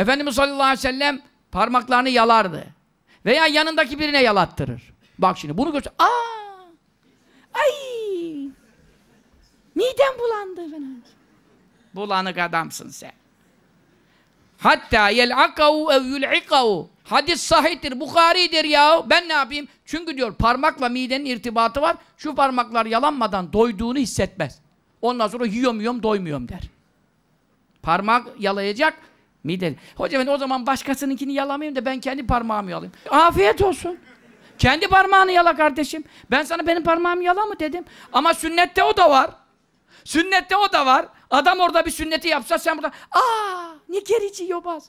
Efendimiz sallallahu aleyhi ve sellem parmaklarını yalardı. Veya yanındaki birine yalattırır. Bak şimdi bunu göster. Aa! Ay! Midem bulandı efendim. Bulanık adamsın sen. Hatta yel'akavu ev yul'ikavu. Hadis sahiptir, Bukhari'dir ya. Ben ne yapayım? Çünkü diyor parmakla midenin irtibatı var. Şu parmaklar yalanmadan doyduğunu hissetmez. Ondan sonra yiyom yiyom doymuyorum der. Parmak yalayacak, Mide. Hocam ben o zaman başkasınınkini yalamayayım da ben kendi parmağımı yalayayım. Afiyet olsun. Kendi parmağını yala kardeşim. Ben sana benim parmağımı yala mı dedim. Ama sünnette o da var. Sünnette o da var. Adam orada bir sünneti yapsa sen burada aa ne gerici yobaz.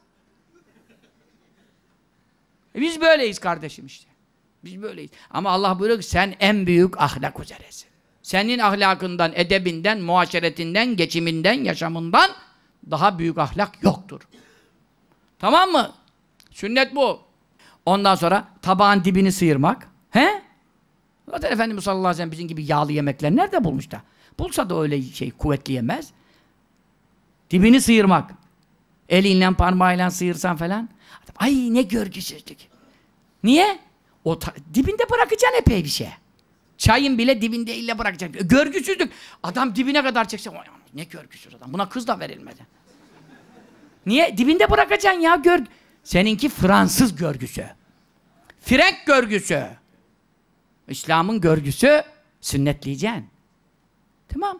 E biz böyleyiz kardeşim işte. Biz böyleyiz. Ama Allah buyuruyor ki sen en büyük ahlak üzeresin. Senin ahlakından, edebinden, muaşeretinden, geçiminden, yaşamından daha büyük ahlak yoktur. Tamam mı? Sünnet bu. Ondan sonra tabağın dibini sıyırmak. He? Zaten Efendimiz sallallahu aleyhi ve sellem bizim gibi yağlı yemekler nerede bulmuş da? Bulsa da öyle şey kuvvetli yemez. Dibini sıyırmak. Elinle parmağıyla sıyırsan falan. Ay ne görgüsüzlük. Niye? O dibinde bırakacaksın epey bir şey. Çayın bile dibinde ille bırakacaksın. Görgüsüzlük. Adam dibine kadar çekse. Ne görgüsüz adam. Buna kız da verilmedi. Niye? Dibinde bırakacaksın ya gör. Seninki Fransız görgüsü. Frenk görgüsü. İslam'ın görgüsü sünnetleyeceksin. Tamam.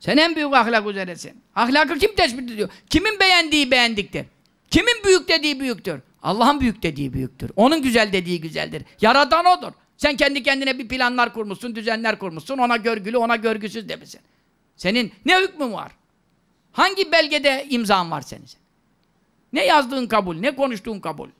Sen en büyük ahlak üzeresin. Ahlakı kim tespit ediyor? Kimin beğendiği beğendiktir. Kimin büyük dediği büyüktür. Allah'ın büyük dediği büyüktür. Onun güzel dediği güzeldir. Yaradan odur. Sen kendi kendine bir planlar kurmuşsun, düzenler kurmuşsun. Ona görgülü, ona görgüsüz demişsin. Senin ne hükmün var? Hangi belgede imzan var senin? Ne yazdığın kabul, ne konuştuğun kabul.